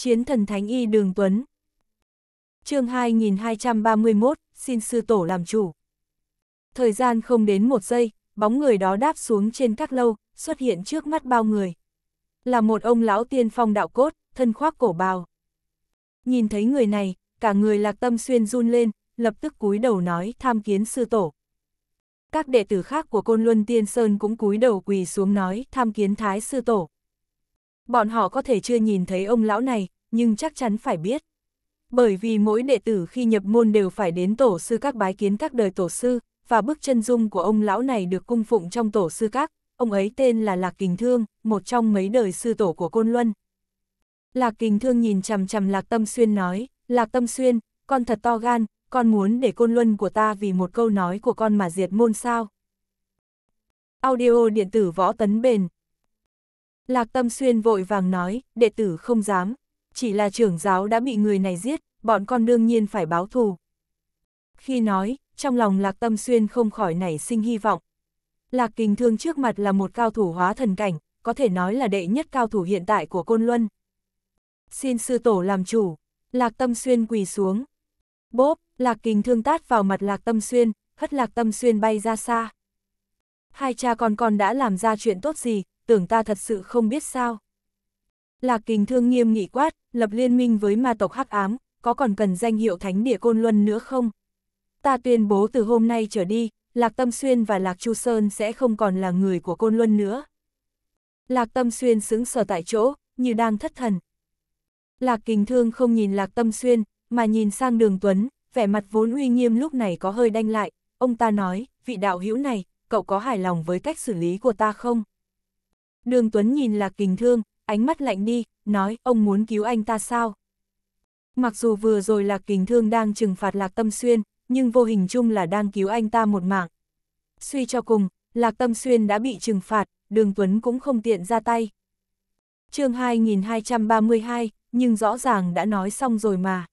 Chiến thần Thánh Y Đường Tuấn chương 2231, xin sư tổ làm chủ. Thời gian không đến một giây, bóng người đó đáp xuống trên các lâu, xuất hiện trước mắt bao người. Là một ông lão tiên phong đạo cốt, thân khoác cổ bào. Nhìn thấy người này, cả người lạc tâm xuyên run lên, lập tức cúi đầu nói tham kiến sư tổ. Các đệ tử khác của Côn Luân Tiên Sơn cũng cúi đầu quỳ xuống nói tham kiến Thái Sư Tổ bọn họ có thể chưa nhìn thấy ông lão này, nhưng chắc chắn phải biết. Bởi vì mỗi đệ tử khi nhập môn đều phải đến tổ sư các bái kiến các đời tổ sư, và bức chân dung của ông lão này được cung phụng trong tổ sư các, ông ấy tên là Lạc Kình Thương, một trong mấy đời sư tổ của Côn Luân. Lạc Kình Thương nhìn chằm chằm Lạc Tâm Xuyên nói, Lạc Tâm Xuyên, con thật to gan, con muốn để Côn Luân của ta vì một câu nói của con mà diệt môn sao. Audio điện tử võ tấn bền, Lạc Tâm Xuyên vội vàng nói, đệ tử không dám, chỉ là trưởng giáo đã bị người này giết, bọn con đương nhiên phải báo thù. Khi nói, trong lòng Lạc Tâm Xuyên không khỏi nảy sinh hy vọng. Lạc Kình Thương trước mặt là một cao thủ hóa thần cảnh, có thể nói là đệ nhất cao thủ hiện tại của Côn Luân. Xin sư tổ làm chủ, Lạc Tâm Xuyên quỳ xuống. Bốp, Lạc Kình Thương tát vào mặt Lạc Tâm Xuyên, hất Lạc Tâm Xuyên bay ra xa. Hai cha con con đã làm ra chuyện tốt gì, tưởng ta thật sự không biết sao. Lạc kình thương nghiêm nghị quát, lập liên minh với ma tộc hắc ám, có còn cần danh hiệu thánh địa côn luân nữa không? Ta tuyên bố từ hôm nay trở đi, Lạc Tâm Xuyên và Lạc Chu Sơn sẽ không còn là người của côn luân nữa. Lạc Tâm Xuyên xứng sờ tại chỗ, như đang thất thần. Lạc kình thương không nhìn Lạc Tâm Xuyên, mà nhìn sang đường Tuấn, vẻ mặt vốn uy nghiêm lúc này có hơi đanh lại, ông ta nói, vị đạo hữu này, cậu có hài lòng với cách xử lý của ta không? Đường Tuấn nhìn Lạc Kình Thương, ánh mắt lạnh đi, nói ông muốn cứu anh ta sao? Mặc dù vừa rồi Lạc Kình Thương đang trừng phạt Lạc Tâm Xuyên, nhưng vô hình chung là đang cứu anh ta một mạng. Suy cho cùng, Lạc Tâm Xuyên đã bị trừng phạt, Đường Tuấn cũng không tiện ra tay. chương 2232, nhưng rõ ràng đã nói xong rồi mà.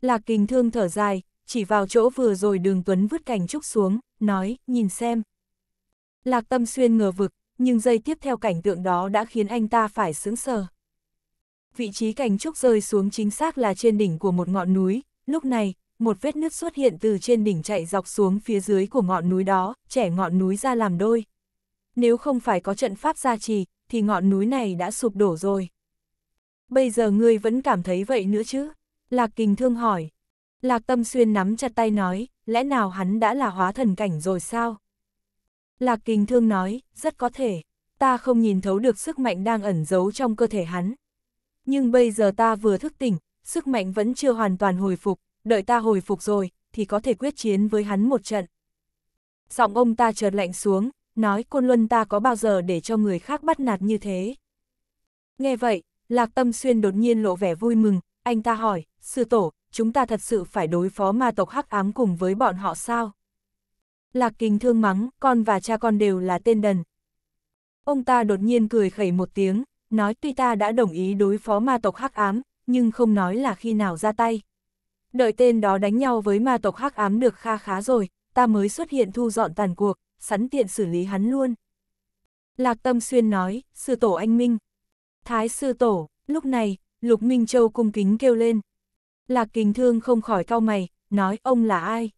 Lạc Kình Thương thở dài, chỉ vào chỗ vừa rồi Đường Tuấn vứt cảnh trúc xuống, nói, nhìn xem. Lạc Tâm Xuyên ngờ vực, nhưng giây tiếp theo cảnh tượng đó đã khiến anh ta phải sững sờ. Vị trí cảnh trúc rơi xuống chính xác là trên đỉnh của một ngọn núi, lúc này, một vết nứt xuất hiện từ trên đỉnh chạy dọc xuống phía dưới của ngọn núi đó, chẻ ngọn núi ra làm đôi. Nếu không phải có trận pháp gia trì, thì ngọn núi này đã sụp đổ rồi. Bây giờ ngươi vẫn cảm thấy vậy nữa chứ? Lạc Kình Thương hỏi. Lạc Tâm Xuyên nắm chặt tay nói, lẽ nào hắn đã là hóa thần cảnh rồi sao? Lạc Kình Thương nói, rất có thể, ta không nhìn thấu được sức mạnh đang ẩn giấu trong cơ thể hắn. Nhưng bây giờ ta vừa thức tỉnh, sức mạnh vẫn chưa hoàn toàn hồi phục, đợi ta hồi phục rồi, thì có thể quyết chiến với hắn một trận. Giọng ông ta chợt lạnh xuống, nói Côn Luân ta có bao giờ để cho người khác bắt nạt như thế. Nghe vậy, Lạc Tâm Xuyên đột nhiên lộ vẻ vui mừng, anh ta hỏi, sư tổ, chúng ta thật sự phải đối phó ma tộc hắc ám cùng với bọn họ sao? Lạc Kình thương mắng, con và cha con đều là tên đần. Ông ta đột nhiên cười khẩy một tiếng, nói tuy ta đã đồng ý đối phó ma tộc hắc ám, nhưng không nói là khi nào ra tay. Đợi tên đó đánh nhau với ma tộc hắc ám được kha khá rồi, ta mới xuất hiện thu dọn tàn cuộc, sẵn tiện xử lý hắn luôn. Lạc Tâm Xuyên nói, sư tổ anh Minh. Thái sư tổ, lúc này, Lục Minh Châu cung kính kêu lên. Lạc Kình Thương không khỏi cau mày, nói ông là ai?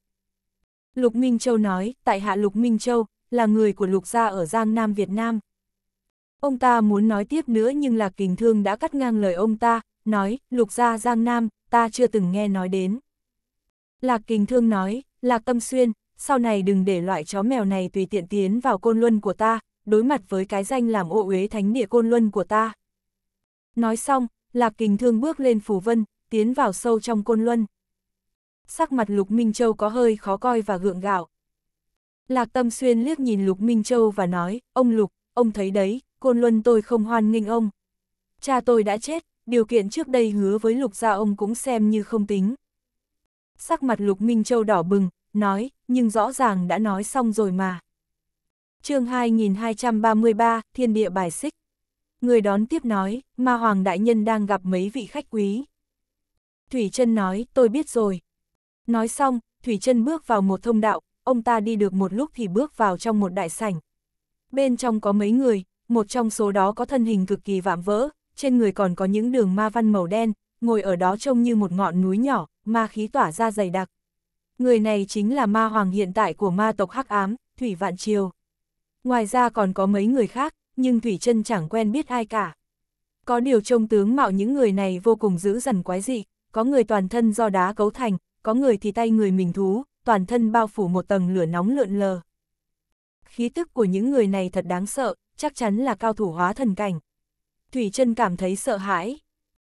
Lục Minh Châu nói, tại hạ Lục Minh Châu, là người của Lục gia ở Giang Nam Việt Nam. Ông ta muốn nói tiếp nữa nhưng Lạc Kình Thương đã cắt ngang lời ông ta, nói, Lục gia Giang Nam, ta chưa từng nghe nói đến. Lạc Kình Thương nói, Lạc Tâm Xuyên, sau này đừng để loại chó mèo này tùy tiện tiến vào côn luân của ta, đối mặt với cái danh làm ô uế thánh địa côn luân của ta. Nói xong, Lạc Kình Thương bước lên phủ vân, tiến vào sâu trong côn luân sắc mặt Lục Minh Châu có hơi khó coi và gượng gạo. Lạc Tâm Xuyên liếc nhìn Lục Minh Châu và nói, ông Lục, ông thấy đấy, Côn Luân tôi không hoan nghênh ông. Cha tôi đã chết, điều kiện trước đây hứa với Lục gia ông cũng xem như không tính. Sắc mặt Lục Minh Châu đỏ bừng, nói, nhưng rõ ràng đã nói xong rồi mà. chương 2233, Thiên địa bài xích. Người đón tiếp nói, Ma Hoàng Đại Nhân đang gặp mấy vị khách quý. Thủy chân nói, tôi biết rồi, Nói xong, Thủy chân bước vào một thông đạo, ông ta đi được một lúc thì bước vào trong một đại sảnh. Bên trong có mấy người, một trong số đó có thân hình cực kỳ vạm vỡ, trên người còn có những đường ma văn màu đen, ngồi ở đó trông như một ngọn núi nhỏ, ma khí tỏa ra dày đặc. Người này chính là ma hoàng hiện tại của ma tộc Hắc Ám, Thủy Vạn Triều. Ngoài ra còn có mấy người khác, nhưng Thủy Trân chẳng quen biết ai cả. Có điều trông tướng mạo những người này vô cùng dữ dằn quái dị, có người toàn thân do đá cấu thành, có người thì tay người mình thú, toàn thân bao phủ một tầng lửa nóng lượn lờ. Khí tức của những người này thật đáng sợ, chắc chắn là cao thủ hóa thần cảnh. Thủy chân cảm thấy sợ hãi.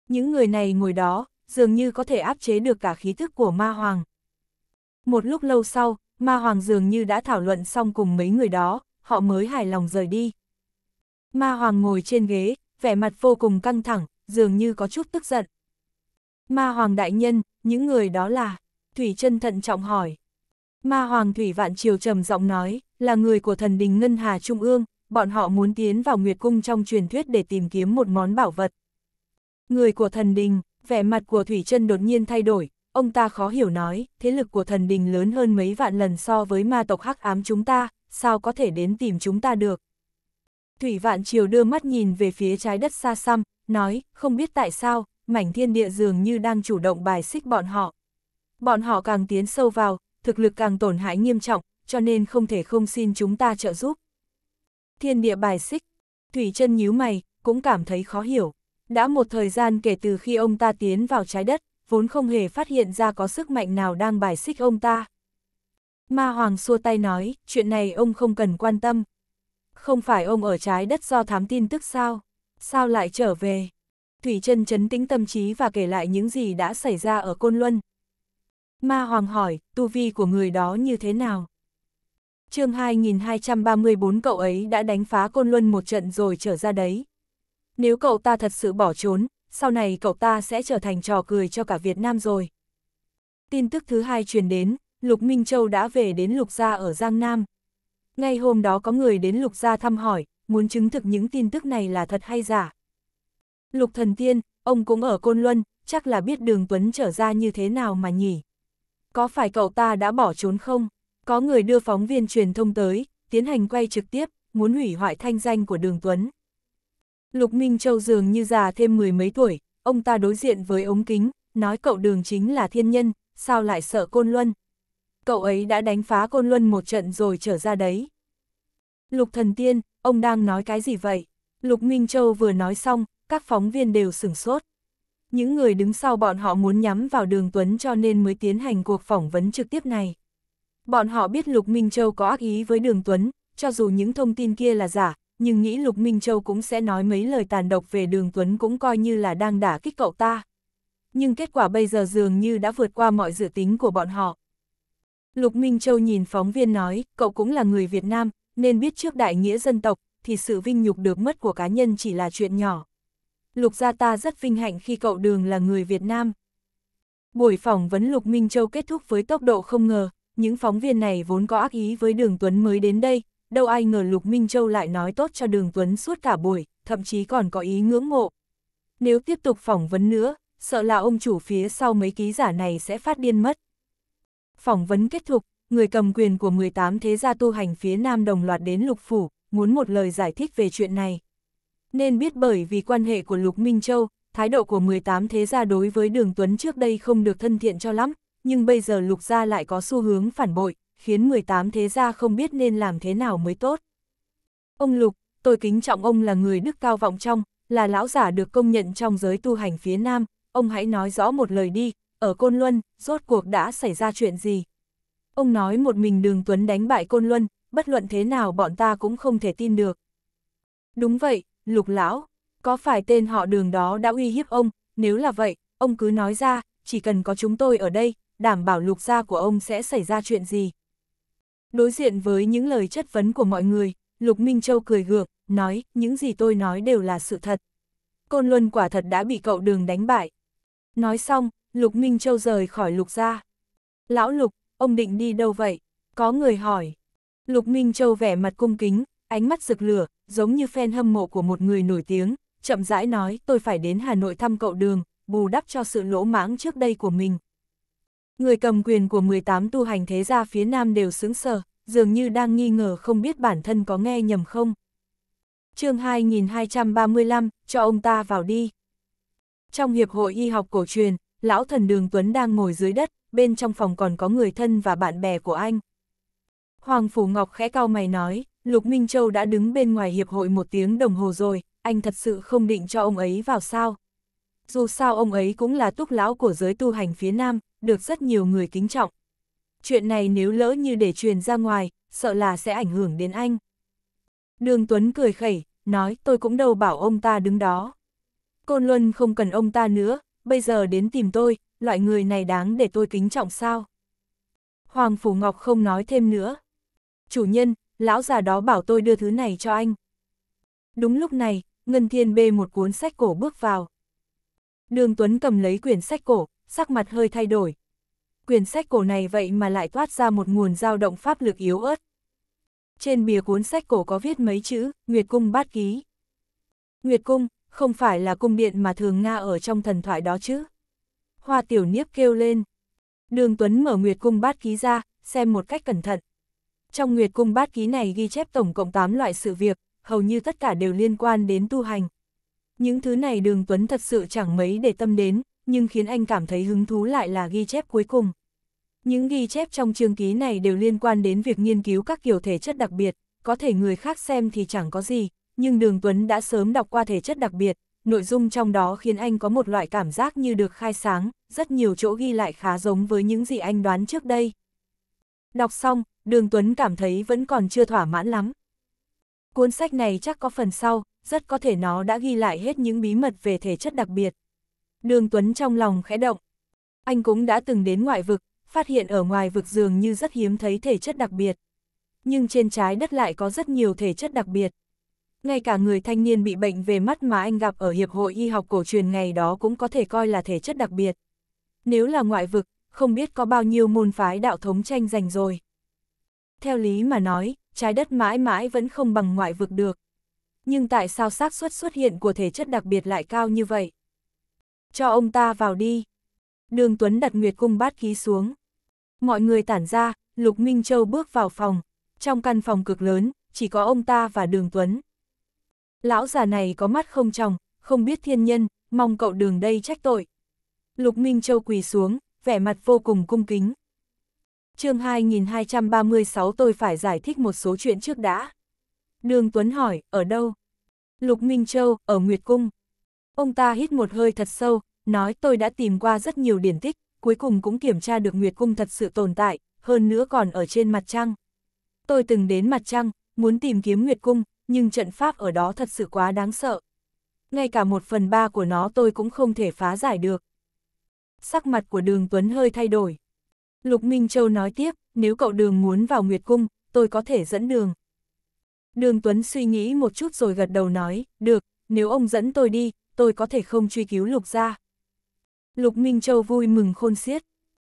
Những người này ngồi đó, dường như có thể áp chế được cả khí tức của ma hoàng. Một lúc lâu sau, ma hoàng dường như đã thảo luận xong cùng mấy người đó, họ mới hài lòng rời đi. Ma hoàng ngồi trên ghế, vẻ mặt vô cùng căng thẳng, dường như có chút tức giận. Ma Hoàng Đại Nhân, những người đó là... Thủy chân thận trọng hỏi. Ma Hoàng Thủy Vạn Triều trầm giọng nói, là người của thần đình Ngân Hà Trung ương, bọn họ muốn tiến vào Nguyệt Cung trong truyền thuyết để tìm kiếm một món bảo vật. Người của thần đình, vẻ mặt của Thủy chân đột nhiên thay đổi, ông ta khó hiểu nói, thế lực của thần đình lớn hơn mấy vạn lần so với ma tộc hắc ám chúng ta, sao có thể đến tìm chúng ta được. Thủy Vạn Triều đưa mắt nhìn về phía trái đất xa xăm, nói, không biết tại sao, mảnh thiên địa dường như đang chủ động bài xích bọn họ. Bọn họ càng tiến sâu vào, thực lực càng tổn hại nghiêm trọng, cho nên không thể không xin chúng ta trợ giúp. Thiên địa bài xích, Thủy chân nhíu mày, cũng cảm thấy khó hiểu. Đã một thời gian kể từ khi ông ta tiến vào trái đất, vốn không hề phát hiện ra có sức mạnh nào đang bài xích ông ta. Ma Hoàng xua tay nói, chuyện này ông không cần quan tâm. Không phải ông ở trái đất do thám tin tức sao? Sao lại trở về? Thủy Trân chấn tĩnh tâm trí và kể lại những gì đã xảy ra ở Côn Luân. Ma Hoàng hỏi, tu vi của người đó như thế nào? chương 2234 cậu ấy đã đánh phá Côn Luân một trận rồi trở ra đấy. Nếu cậu ta thật sự bỏ trốn, sau này cậu ta sẽ trở thành trò cười cho cả Việt Nam rồi. Tin tức thứ hai truyền đến, Lục Minh Châu đã về đến Lục Gia ở Giang Nam. Ngay hôm đó có người đến Lục Gia thăm hỏi, muốn chứng thực những tin tức này là thật hay giả. Lục Thần Tiên, ông cũng ở Côn Luân, chắc là biết đường Tuấn trở ra như thế nào mà nhỉ. Có phải cậu ta đã bỏ trốn không? Có người đưa phóng viên truyền thông tới, tiến hành quay trực tiếp, muốn hủy hoại thanh danh của đường Tuấn. Lục Minh Châu dường như già thêm mười mấy tuổi, ông ta đối diện với ống kính, nói cậu đường chính là thiên nhân, sao lại sợ Côn Luân? Cậu ấy đã đánh phá Côn Luân một trận rồi trở ra đấy. Lục Thần Tiên, ông đang nói cái gì vậy? Lục Minh Châu vừa nói xong, các phóng viên đều sửng sốt. Những người đứng sau bọn họ muốn nhắm vào đường Tuấn cho nên mới tiến hành cuộc phỏng vấn trực tiếp này. Bọn họ biết Lục Minh Châu có ác ý với đường Tuấn, cho dù những thông tin kia là giả, nhưng nghĩ Lục Minh Châu cũng sẽ nói mấy lời tàn độc về đường Tuấn cũng coi như là đang đả kích cậu ta. Nhưng kết quả bây giờ dường như đã vượt qua mọi dự tính của bọn họ. Lục Minh Châu nhìn phóng viên nói, cậu cũng là người Việt Nam, nên biết trước đại nghĩa dân tộc, thì sự vinh nhục được mất của cá nhân chỉ là chuyện nhỏ. Lục gia ta rất vinh hạnh khi cậu đường là người Việt Nam. Buổi phỏng vấn Lục Minh Châu kết thúc với tốc độ không ngờ, những phóng viên này vốn có ác ý với Đường Tuấn mới đến đây, đâu ai ngờ Lục Minh Châu lại nói tốt cho Đường Tuấn suốt cả buổi, thậm chí còn có ý ngưỡng mộ. Nếu tiếp tục phỏng vấn nữa, sợ là ông chủ phía sau mấy ký giả này sẽ phát điên mất. Phỏng vấn kết thúc, người cầm quyền của 18 thế gia tu hành phía Nam đồng loạt đến Lục Phủ, muốn một lời giải thích về chuyện này nên biết bởi vì quan hệ của Lục Minh Châu, thái độ của 18 thế gia đối với Đường Tuấn trước đây không được thân thiện cho lắm, nhưng bây giờ Lục gia lại có xu hướng phản bội, khiến 18 thế gia không biết nên làm thế nào mới tốt. Ông Lục, tôi kính trọng ông là người đức cao vọng trong, là lão giả được công nhận trong giới tu hành phía Nam, ông hãy nói rõ một lời đi, ở Côn Luân, rốt cuộc đã xảy ra chuyện gì? Ông nói một mình Đường Tuấn đánh bại Côn Luân, bất luận thế nào bọn ta cũng không thể tin được. Đúng vậy, lục lão, có phải tên họ đường đó đã uy hiếp ông, nếu là vậy, ông cứ nói ra, chỉ cần có chúng tôi ở đây, đảm bảo lục gia của ông sẽ xảy ra chuyện gì. Đối diện với những lời chất vấn của mọi người, Lục Minh Châu cười gượng, nói, những gì tôi nói đều là sự thật. Côn Luân quả thật đã bị cậu đường đánh bại. Nói xong, Lục Minh Châu rời khỏi Lục gia. Lão Lục, ông định đi đâu vậy? Có người hỏi. Lục Minh Châu vẻ mặt cung kính, ánh mắt rực lửa, giống như fan hâm mộ của một người nổi tiếng, chậm rãi nói tôi phải đến Hà Nội thăm cậu đường, bù đắp cho sự lỗ mãng trước đây của mình. Người cầm quyền của 18 tu hành thế gia phía Nam đều sững sờ, dường như đang nghi ngờ không biết bản thân có nghe nhầm không. chương 2235, cho ông ta vào đi. Trong Hiệp hội Y học cổ truyền, lão thần đường Tuấn đang ngồi dưới đất, bên trong phòng còn có người thân và bạn bè của anh. Hoàng Phủ Ngọc khẽ cao mày nói, Lục Minh Châu đã đứng bên ngoài hiệp hội một tiếng đồng hồ rồi, anh thật sự không định cho ông ấy vào sao. Dù sao ông ấy cũng là túc lão của giới tu hành phía Nam, được rất nhiều người kính trọng. Chuyện này nếu lỡ như để truyền ra ngoài, sợ là sẽ ảnh hưởng đến anh. Đường Tuấn cười khẩy, nói tôi cũng đâu bảo ông ta đứng đó. Côn Luân không cần ông ta nữa, bây giờ đến tìm tôi, loại người này đáng để tôi kính trọng sao? Hoàng Phủ Ngọc không nói thêm nữa. Chủ nhân, lão già đó bảo tôi đưa thứ này cho anh. Đúng lúc này, Ngân Thiên bê một cuốn sách cổ bước vào. Đường Tuấn cầm lấy quyển sách cổ, sắc mặt hơi thay đổi. Quyển sách cổ này vậy mà lại toát ra một nguồn dao động pháp lực yếu ớt. Trên bìa cuốn sách cổ có viết mấy chữ, Nguyệt Cung Bát Ký. Nguyệt Cung, không phải là cung điện mà thường Nga ở trong thần thoại đó chứ. Hoa Tiểu Niếp kêu lên. Đường Tuấn mở Nguyệt Cung Bát Ký ra, xem một cách cẩn thận. Trong Nguyệt Cung Bát Ký này ghi chép tổng cộng 8 loại sự việc, hầu như tất cả đều liên quan đến tu hành. Những thứ này Đường Tuấn thật sự chẳng mấy để tâm đến, nhưng khiến anh cảm thấy hứng thú lại là ghi chép cuối cùng. Những ghi chép trong chương ký này đều liên quan đến việc nghiên cứu các kiểu thể chất đặc biệt, có thể người khác xem thì chẳng có gì, nhưng Đường Tuấn đã sớm đọc qua thể chất đặc biệt, nội dung trong đó khiến anh có một loại cảm giác như được khai sáng, rất nhiều chỗ ghi lại khá giống với những gì anh đoán trước đây. Đọc xong, đường Tuấn cảm thấy vẫn còn chưa thỏa mãn lắm. Cuốn sách này chắc có phần sau, rất có thể nó đã ghi lại hết những bí mật về thể chất đặc biệt. Đường Tuấn trong lòng khẽ động. Anh cũng đã từng đến ngoại vực, phát hiện ở ngoài vực dường như rất hiếm thấy thể chất đặc biệt. Nhưng trên trái đất lại có rất nhiều thể chất đặc biệt. Ngay cả người thanh niên bị bệnh về mắt mà anh gặp ở Hiệp hội Y học cổ truyền ngày đó cũng có thể coi là thể chất đặc biệt. Nếu là ngoại vực, không biết có bao nhiêu môn phái đạo thống tranh giành rồi. Theo lý mà nói, trái đất mãi mãi vẫn không bằng ngoại vực được. Nhưng tại sao xác suất xuất hiện của thể chất đặc biệt lại cao như vậy? Cho ông ta vào đi. Đường Tuấn đặt Nguyệt Cung bát ký xuống. Mọi người tản ra, Lục Minh Châu bước vào phòng. Trong căn phòng cực lớn, chỉ có ông ta và Đường Tuấn. Lão già này có mắt không tròng, không biết thiên nhân, mong cậu đường đây trách tội. Lục Minh Châu quỳ xuống, vẻ mặt vô cùng cung kính chương 2236 tôi phải giải thích một số chuyện trước đã. Đường Tuấn hỏi, ở đâu? Lục Minh Châu, ở Nguyệt Cung. Ông ta hít một hơi thật sâu, nói tôi đã tìm qua rất nhiều điển tích, cuối cùng cũng kiểm tra được Nguyệt Cung thật sự tồn tại, hơn nữa còn ở trên mặt trăng. Tôi từng đến mặt trăng, muốn tìm kiếm Nguyệt Cung, nhưng trận pháp ở đó thật sự quá đáng sợ. Ngay cả một phần ba của nó tôi cũng không thể phá giải được. Sắc mặt của đường Tuấn hơi thay đổi. Lục Minh Châu nói tiếp, nếu cậu đường muốn vào Nguyệt Cung, tôi có thể dẫn đường. Đường Tuấn suy nghĩ một chút rồi gật đầu nói, được, nếu ông dẫn tôi đi, tôi có thể không truy cứu Lục ra. Lục Minh Châu vui mừng khôn xiết.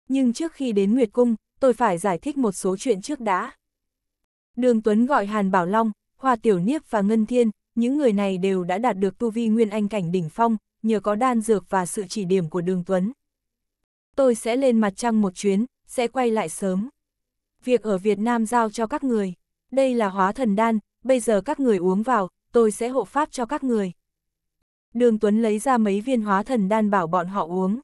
Nhưng trước khi đến Nguyệt Cung, tôi phải giải thích một số chuyện trước đã. Đường Tuấn gọi Hàn Bảo Long, Hoa Tiểu Niếp và Ngân Thiên, những người này đều đã đạt được tu vi nguyên anh cảnh đỉnh phong, nhờ có đan dược và sự chỉ điểm của Đường Tuấn. Tôi sẽ lên mặt trăng một chuyến, sẽ quay lại sớm. Việc ở Việt Nam giao cho các người, đây là hóa thần đan, bây giờ các người uống vào, tôi sẽ hộ pháp cho các người. Đường Tuấn lấy ra mấy viên hóa thần đan bảo bọn họ uống.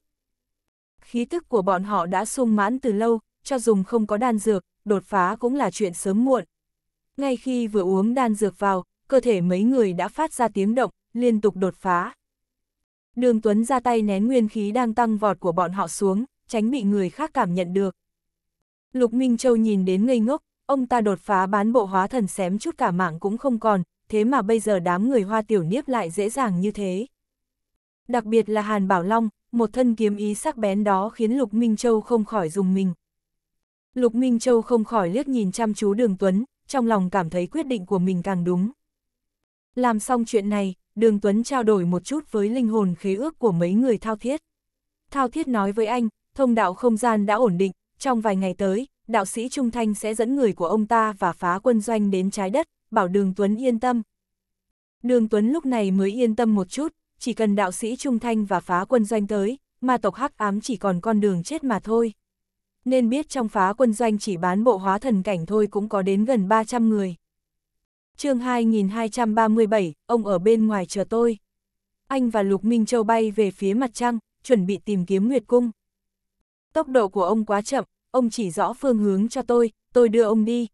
Khí tức của bọn họ đã sung mãn từ lâu, cho dùng không có đan dược, đột phá cũng là chuyện sớm muộn. Ngay khi vừa uống đan dược vào, cơ thể mấy người đã phát ra tiếng động, liên tục đột phá. Đường Tuấn ra tay nén nguyên khí đang tăng vọt của bọn họ xuống, tránh bị người khác cảm nhận được. Lục Minh Châu nhìn đến ngây ngốc, ông ta đột phá bán bộ hóa thần xém chút cả mạng cũng không còn, thế mà bây giờ đám người hoa tiểu niếp lại dễ dàng như thế. Đặc biệt là Hàn Bảo Long, một thân kiếm ý sắc bén đó khiến Lục Minh Châu không khỏi dùng mình. Lục Minh Châu không khỏi liếc nhìn chăm chú Đường Tuấn, trong lòng cảm thấy quyết định của mình càng đúng. Làm xong chuyện này, Đường Tuấn trao đổi một chút với linh hồn khế ước của mấy người thao thiết. Thao thiết nói với anh, thông đạo không gian đã ổn định, trong vài ngày tới, đạo sĩ Trung Thanh sẽ dẫn người của ông ta và phá quân doanh đến trái đất, bảo Đường Tuấn yên tâm. Đường Tuấn lúc này mới yên tâm một chút, chỉ cần đạo sĩ Trung Thanh và phá quân doanh tới, mà tộc hắc ám chỉ còn con đường chết mà thôi. Nên biết trong phá quân doanh chỉ bán bộ hóa thần cảnh thôi cũng có đến gần 300 người. chương 2237, ông ở bên ngoài chờ tôi. Anh và Lục Minh Châu bay về phía mặt trăng, chuẩn bị tìm kiếm Nguyệt Cung. Tốc độ của ông quá chậm, ông chỉ rõ phương hướng cho tôi, tôi đưa ông đi.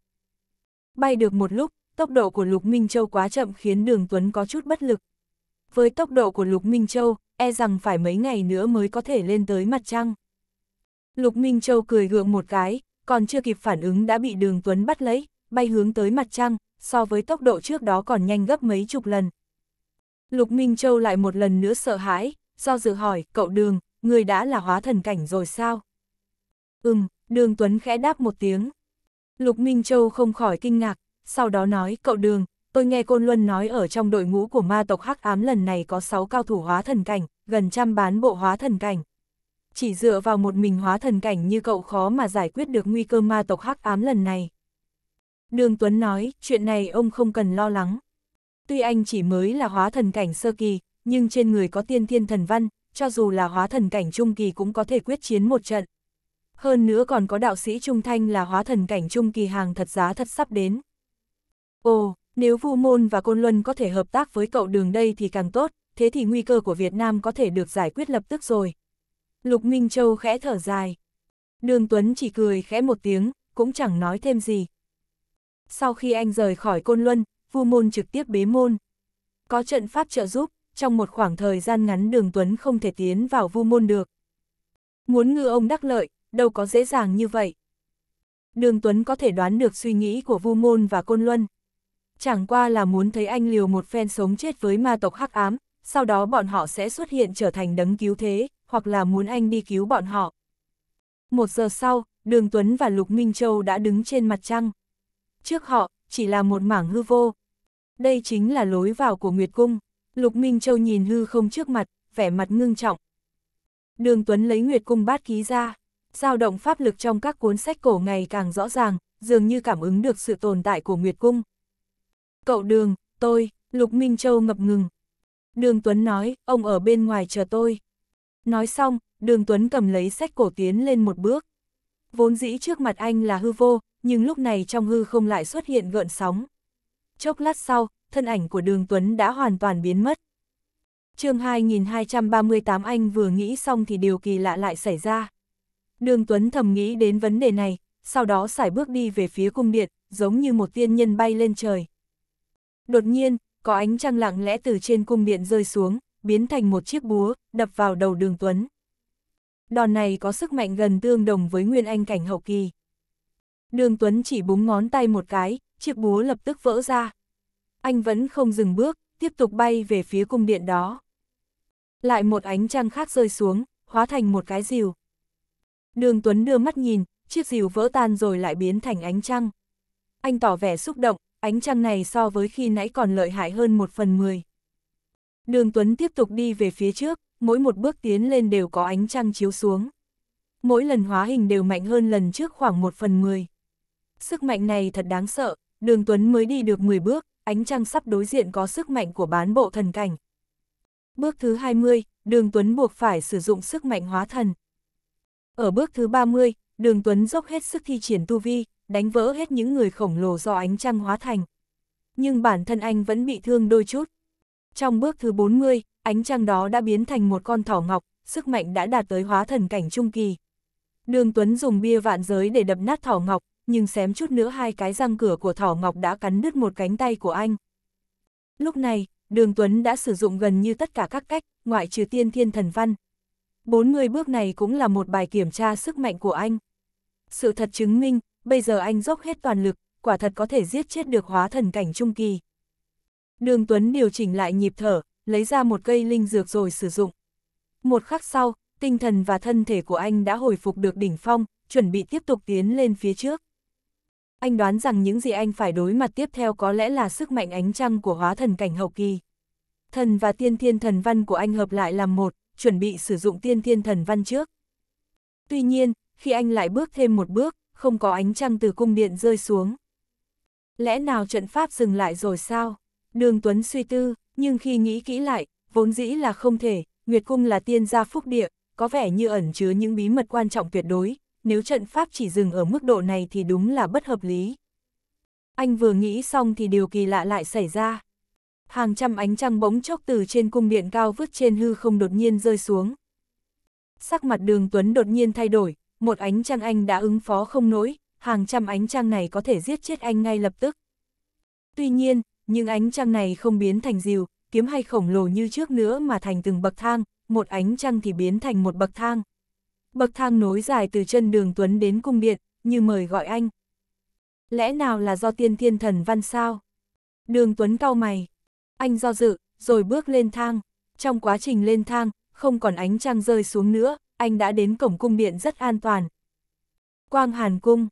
Bay được một lúc, tốc độ của Lục Minh Châu quá chậm khiến Đường Tuấn có chút bất lực. Với tốc độ của Lục Minh Châu, e rằng phải mấy ngày nữa mới có thể lên tới mặt trăng. Lục Minh Châu cười gượng một cái, còn chưa kịp phản ứng đã bị Đường Tuấn bắt lấy, bay hướng tới mặt trăng, so với tốc độ trước đó còn nhanh gấp mấy chục lần. Lục Minh Châu lại một lần nữa sợ hãi, do dự hỏi, cậu Đường, người đã là hóa thần cảnh rồi sao? Ừm, đường Tuấn khẽ đáp một tiếng. Lục Minh Châu không khỏi kinh ngạc, sau đó nói, cậu đường, tôi nghe Côn Luân nói ở trong đội ngũ của ma tộc hắc ám lần này có 6 cao thủ hóa thần cảnh, gần trăm bán bộ hóa thần cảnh. Chỉ dựa vào một mình hóa thần cảnh như cậu khó mà giải quyết được nguy cơ ma tộc hắc ám lần này. Đường Tuấn nói, chuyện này ông không cần lo lắng. Tuy anh chỉ mới là hóa thần cảnh sơ kỳ, nhưng trên người có tiên thiên thần văn, cho dù là hóa thần cảnh trung kỳ cũng có thể quyết chiến một trận hơn nữa còn có đạo sĩ trung thanh là hóa thần cảnh trung kỳ hàng thật giá thật sắp đến. Ồ, nếu Vu Môn và Côn Luân có thể hợp tác với cậu đường đây thì càng tốt, thế thì nguy cơ của Việt Nam có thể được giải quyết lập tức rồi. Lục Minh Châu khẽ thở dài. Đường Tuấn chỉ cười khẽ một tiếng, cũng chẳng nói thêm gì. Sau khi anh rời khỏi Côn Luân, Vu Môn trực tiếp bế môn. Có trận pháp trợ giúp, trong một khoảng thời gian ngắn Đường Tuấn không thể tiến vào Vu Môn được. Muốn ngư ông đắc lợi, đâu có dễ dàng như vậy. Đường Tuấn có thể đoán được suy nghĩ của Vu Môn và Côn Luân. Chẳng qua là muốn thấy anh liều một phen sống chết với ma tộc hắc ám, sau đó bọn họ sẽ xuất hiện trở thành đấng cứu thế, hoặc là muốn anh đi cứu bọn họ. Một giờ sau, Đường Tuấn và Lục Minh Châu đã đứng trên mặt trăng. Trước họ, chỉ là một mảng hư vô. Đây chính là lối vào của Nguyệt Cung. Lục Minh Châu nhìn hư không trước mặt, vẻ mặt ngưng trọng. Đường Tuấn lấy Nguyệt Cung bát ký ra, dao động pháp lực trong các cuốn sách cổ ngày càng rõ ràng, dường như cảm ứng được sự tồn tại của Nguyệt Cung. Cậu Đường, tôi, Lục Minh Châu ngập ngừng. Đường Tuấn nói, ông ở bên ngoài chờ tôi. Nói xong, Đường Tuấn cầm lấy sách cổ tiến lên một bước. Vốn dĩ trước mặt anh là hư vô, nhưng lúc này trong hư không lại xuất hiện gợn sóng. Chốc lát sau, thân ảnh của Đường Tuấn đã hoàn toàn biến mất. chương 2238 anh vừa nghĩ xong thì điều kỳ lạ lại xảy ra. Đường Tuấn thầm nghĩ đến vấn đề này, sau đó xài bước đi về phía cung điện, giống như một tiên nhân bay lên trời. Đột nhiên, có ánh trăng lặng lẽ từ trên cung điện rơi xuống, biến thành một chiếc búa, đập vào đầu đường Tuấn. Đòn này có sức mạnh gần tương đồng với nguyên anh cảnh hậu kỳ. Đường Tuấn chỉ búng ngón tay một cái, chiếc búa lập tức vỡ ra. Anh vẫn không dừng bước, tiếp tục bay về phía cung điện đó. Lại một ánh trăng khác rơi xuống, hóa thành một cái rìu. Đường Tuấn đưa mắt nhìn, chiếc rìu vỡ tan rồi lại biến thành ánh trăng. Anh tỏ vẻ xúc động, ánh trăng này so với khi nãy còn lợi hại hơn một phần mười. Đường Tuấn tiếp tục đi về phía trước, mỗi một bước tiến lên đều có ánh trăng chiếu xuống. Mỗi lần hóa hình đều mạnh hơn lần trước khoảng một phần mười. Sức mạnh này thật đáng sợ, đường Tuấn mới đi được 10 bước, ánh trăng sắp đối diện có sức mạnh của bán bộ thần cảnh. Bước thứ 20, đường Tuấn buộc phải sử dụng sức mạnh hóa thần, ở bước thứ 30, đường Tuấn dốc hết sức thi triển tu vi, đánh vỡ hết những người khổng lồ do ánh trăng hóa thành. Nhưng bản thân anh vẫn bị thương đôi chút. Trong bước thứ 40, ánh trăng đó đã biến thành một con thỏ ngọc, sức mạnh đã đạt tới hóa thần cảnh trung kỳ. Đường Tuấn dùng bia vạn giới để đập nát thỏ ngọc, nhưng xém chút nữa hai cái răng cửa của thỏ ngọc đã cắn đứt một cánh tay của anh. Lúc này, Đường Tuấn đã sử dụng gần như tất cả các cách, ngoại trừ tiên thiên thần văn, bốn 40 bước này cũng là một bài kiểm tra sức mạnh của anh. Sự thật chứng minh, bây giờ anh dốc hết toàn lực, quả thật có thể giết chết được hóa thần cảnh trung kỳ. Đường Tuấn điều chỉnh lại nhịp thở, lấy ra một cây linh dược rồi sử dụng. Một khắc sau, tinh thần và thân thể của anh đã hồi phục được đỉnh phong, chuẩn bị tiếp tục tiến lên phía trước. Anh đoán rằng những gì anh phải đối mặt tiếp theo có lẽ là sức mạnh ánh trăng của hóa thần cảnh hậu kỳ. Thần và tiên thiên thần văn của anh hợp lại làm một, chuẩn bị sử dụng tiên thiên thần văn trước. Tuy nhiên, khi anh lại bước thêm một bước, không có ánh trăng từ cung điện rơi xuống. Lẽ nào trận pháp dừng lại rồi sao? Đường Tuấn suy tư, nhưng khi nghĩ kỹ lại, vốn dĩ là không thể, Nguyệt Cung là tiên gia phúc địa, có vẻ như ẩn chứa những bí mật quan trọng tuyệt đối, nếu trận pháp chỉ dừng ở mức độ này thì đúng là bất hợp lý. Anh vừa nghĩ xong thì điều kỳ lạ lại xảy ra hàng trăm ánh trăng bỗng chốc từ trên cung điện cao vứt trên hư không đột nhiên rơi xuống. Sắc mặt đường Tuấn đột nhiên thay đổi, một ánh trăng anh đã ứng phó không nổi, hàng trăm ánh trăng này có thể giết chết anh ngay lập tức. Tuy nhiên, những ánh trăng này không biến thành diều kiếm hay khổng lồ như trước nữa mà thành từng bậc thang, một ánh trăng thì biến thành một bậc thang. Bậc thang nối dài từ chân đường Tuấn đến cung điện, như mời gọi anh. Lẽ nào là do tiên thiên thần văn sao? Đường Tuấn cau mày anh do dự, rồi bước lên thang. Trong quá trình lên thang, không còn ánh trăng rơi xuống nữa, anh đã đến cổng cung điện rất an toàn. Quang Hàn Cung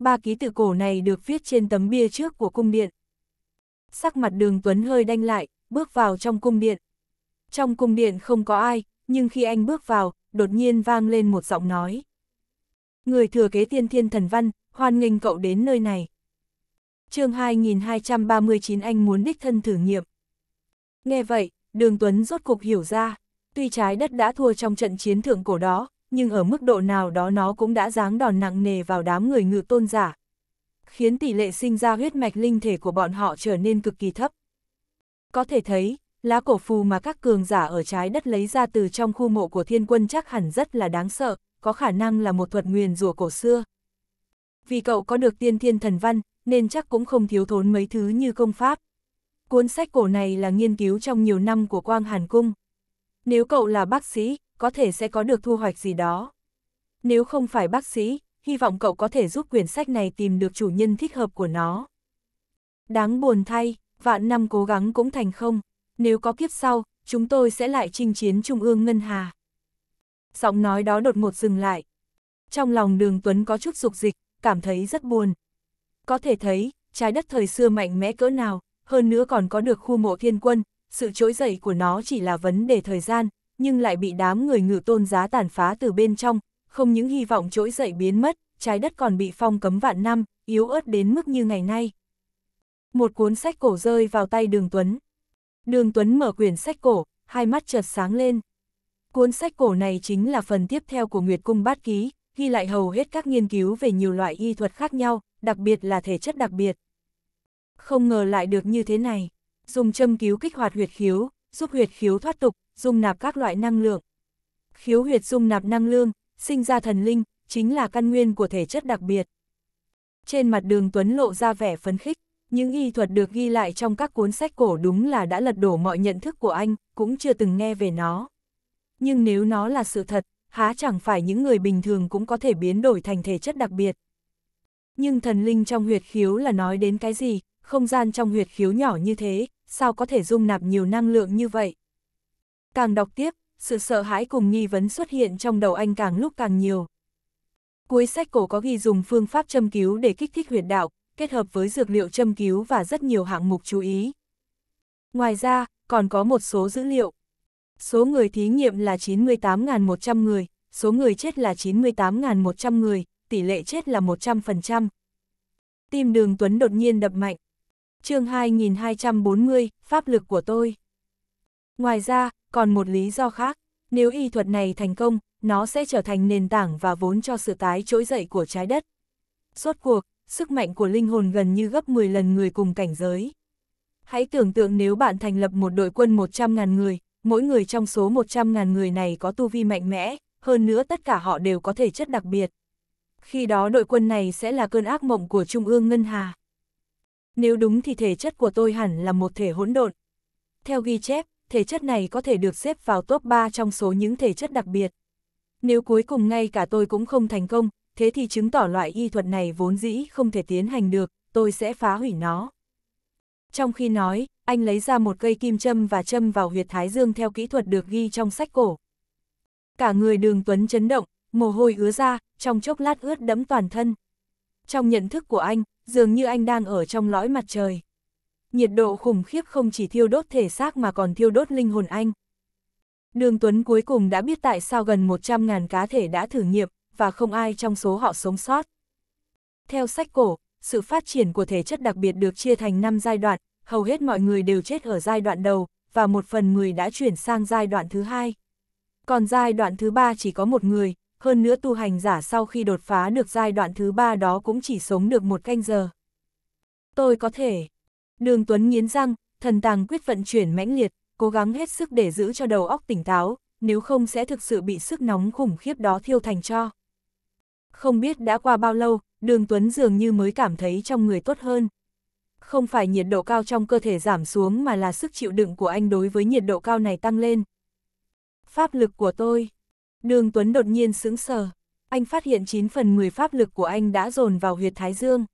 Ba ký tự cổ này được viết trên tấm bia trước của cung điện. Sắc mặt đường Tuấn hơi đanh lại, bước vào trong cung điện. Trong cung điện không có ai, nhưng khi anh bước vào, đột nhiên vang lên một giọng nói. Người thừa kế tiên thiên thần văn, hoan nghênh cậu đến nơi này. chương 2239 anh muốn đích thân thử nghiệm. Nghe vậy, đường Tuấn rốt cục hiểu ra, tuy trái đất đã thua trong trận chiến thượng cổ đó, nhưng ở mức độ nào đó nó cũng đã giáng đòn nặng nề vào đám người ngự tôn giả. Khiến tỷ lệ sinh ra huyết mạch linh thể của bọn họ trở nên cực kỳ thấp. Có thể thấy, lá cổ phù mà các cường giả ở trái đất lấy ra từ trong khu mộ của thiên quân chắc hẳn rất là đáng sợ, có khả năng là một thuật nguyền rùa cổ xưa. Vì cậu có được tiên thiên thần văn, nên chắc cũng không thiếu thốn mấy thứ như công pháp. Cuốn sách cổ này là nghiên cứu trong nhiều năm của Quang Hàn Cung. Nếu cậu là bác sĩ, có thể sẽ có được thu hoạch gì đó. Nếu không phải bác sĩ, hy vọng cậu có thể giúp quyển sách này tìm được chủ nhân thích hợp của nó. Đáng buồn thay, vạn năm cố gắng cũng thành không. Nếu có kiếp sau, chúng tôi sẽ lại chinh chiến Trung ương Ngân Hà. Giọng nói đó đột ngột dừng lại. Trong lòng đường Tuấn có chút dục dịch, cảm thấy rất buồn. Có thể thấy, trái đất thời xưa mạnh mẽ cỡ nào, hơn nữa còn có được khu mộ thiên quân, sự trỗi dậy của nó chỉ là vấn đề thời gian, nhưng lại bị đám người ngự tôn giá tàn phá từ bên trong, không những hy vọng trỗi dậy biến mất, trái đất còn bị phong cấm vạn năm, yếu ớt đến mức như ngày nay. Một cuốn sách cổ rơi vào tay Đường Tuấn. Đường Tuấn mở quyển sách cổ, hai mắt chợt sáng lên. Cuốn sách cổ này chính là phần tiếp theo của Nguyệt Cung Bát Ký, ghi lại hầu hết các nghiên cứu về nhiều loại y thuật khác nhau, đặc biệt là thể chất đặc biệt. Không ngờ lại được như thế này. Dùng châm cứu kích hoạt huyệt khiếu, giúp huyệt khiếu thoát tục, dung nạp các loại năng lượng. Khiếu huyệt dung nạp năng lượng, sinh ra thần linh, chính là căn nguyên của thể chất đặc biệt. Trên mặt đường Tuấn lộ ra vẻ phấn khích, những y thuật được ghi lại trong các cuốn sách cổ đúng là đã lật đổ mọi nhận thức của anh, cũng chưa từng nghe về nó. Nhưng nếu nó là sự thật, há chẳng phải những người bình thường cũng có thể biến đổi thành thể chất đặc biệt. Nhưng thần linh trong huyệt khiếu là nói đến cái gì, không gian trong huyệt khiếu nhỏ như thế, sao có thể dung nạp nhiều năng lượng như vậy? Càng đọc tiếp, sự sợ hãi cùng nghi vấn xuất hiện trong đầu anh càng lúc càng nhiều. Cuối sách cổ có ghi dùng phương pháp châm cứu để kích thích huyệt đạo, kết hợp với dược liệu châm cứu và rất nhiều hạng mục chú ý. Ngoài ra, còn có một số dữ liệu. Số người thí nghiệm là 98.100 người, số người chết là 98.100 người, tỷ lệ chết là 100%. Tim đường Tuấn đột nhiên đập mạnh chương 2240, pháp lực của tôi. Ngoài ra, còn một lý do khác, nếu y thuật này thành công, nó sẽ trở thành nền tảng và vốn cho sự tái trỗi dậy của trái đất. Suốt cuộc, sức mạnh của linh hồn gần như gấp 10 lần người cùng cảnh giới. Hãy tưởng tượng nếu bạn thành lập một đội quân 100.000 người, mỗi người trong số 100.000 người này có tu vi mạnh mẽ, hơn nữa tất cả họ đều có thể chất đặc biệt. Khi đó đội quân này sẽ là cơn ác mộng của Trung ương Ngân Hà nếu đúng thì thể chất của tôi hẳn là một thể hỗn độn. Theo ghi chép, thể chất này có thể được xếp vào top 3 trong số những thể chất đặc biệt. Nếu cuối cùng ngay cả tôi cũng không thành công, thế thì chứng tỏ loại y thuật này vốn dĩ không thể tiến hành được, tôi sẽ phá hủy nó. Trong khi nói, anh lấy ra một cây kim châm và châm vào huyệt thái dương theo kỹ thuật được ghi trong sách cổ. Cả người đường Tuấn chấn động, mồ hôi ứa ra, trong chốc lát ướt đẫm toàn thân. Trong nhận thức của anh, dường như anh đang ở trong lõi mặt trời. Nhiệt độ khủng khiếp không chỉ thiêu đốt thể xác mà còn thiêu đốt linh hồn anh. Đường Tuấn cuối cùng đã biết tại sao gần 100.000 cá thể đã thử nghiệm, và không ai trong số họ sống sót. Theo sách cổ, sự phát triển của thể chất đặc biệt được chia thành 5 giai đoạn, hầu hết mọi người đều chết ở giai đoạn đầu, và một phần 10 đã chuyển sang giai đoạn thứ hai. Còn giai đoạn thứ ba chỉ có một người, hơn nữa tu hành giả sau khi đột phá được giai đoạn thứ ba đó cũng chỉ sống được một canh giờ. Tôi có thể. Đường Tuấn nghiến răng, thần tàng quyết vận chuyển mãnh liệt, cố gắng hết sức để giữ cho đầu óc tỉnh táo, nếu không sẽ thực sự bị sức nóng khủng khiếp đó thiêu thành cho. Không biết đã qua bao lâu, đường Tuấn dường như mới cảm thấy trong người tốt hơn. Không phải nhiệt độ cao trong cơ thể giảm xuống mà là sức chịu đựng của anh đối với nhiệt độ cao này tăng lên. Pháp lực của tôi Đường Tuấn đột nhiên sững sờ. Anh phát hiện 9 phần 10 pháp lực của anh đã dồn vào huyệt Thái Dương.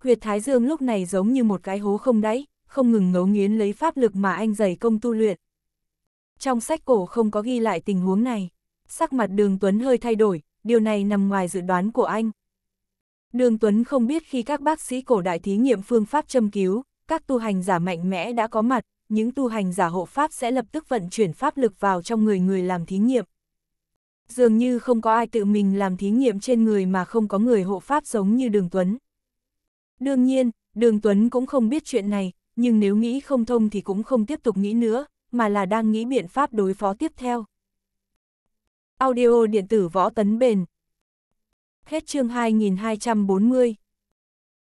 Huyệt Thái Dương lúc này giống như một cái hố không đáy, không ngừng ngấu nghiến lấy pháp lực mà anh dày công tu luyện. Trong sách cổ không có ghi lại tình huống này. Sắc mặt đường Tuấn hơi thay đổi, điều này nằm ngoài dự đoán của anh. Đường Tuấn không biết khi các bác sĩ cổ đại thí nghiệm phương pháp châm cứu, các tu hành giả mạnh mẽ đã có mặt, những tu hành giả hộ pháp sẽ lập tức vận chuyển pháp lực vào trong người người làm thí nghiệm dường như không có ai tự mình làm thí nghiệm trên người mà không có người hộ pháp giống như Đường Tuấn. Đương nhiên, Đường Tuấn cũng không biết chuyện này, nhưng nếu nghĩ không thông thì cũng không tiếp tục nghĩ nữa, mà là đang nghĩ biện pháp đối phó tiếp theo. Audio điện tử võ tấn bền Hết chương 2240